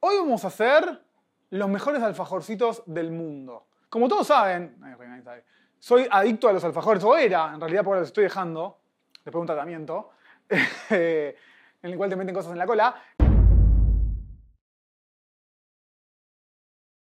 Hoy vamos a hacer los mejores alfajorcitos del mundo. Como todos saben, soy adicto a los alfajores, o era, en realidad porque los estoy dejando, después de un tratamiento, en el cual te meten cosas en la cola.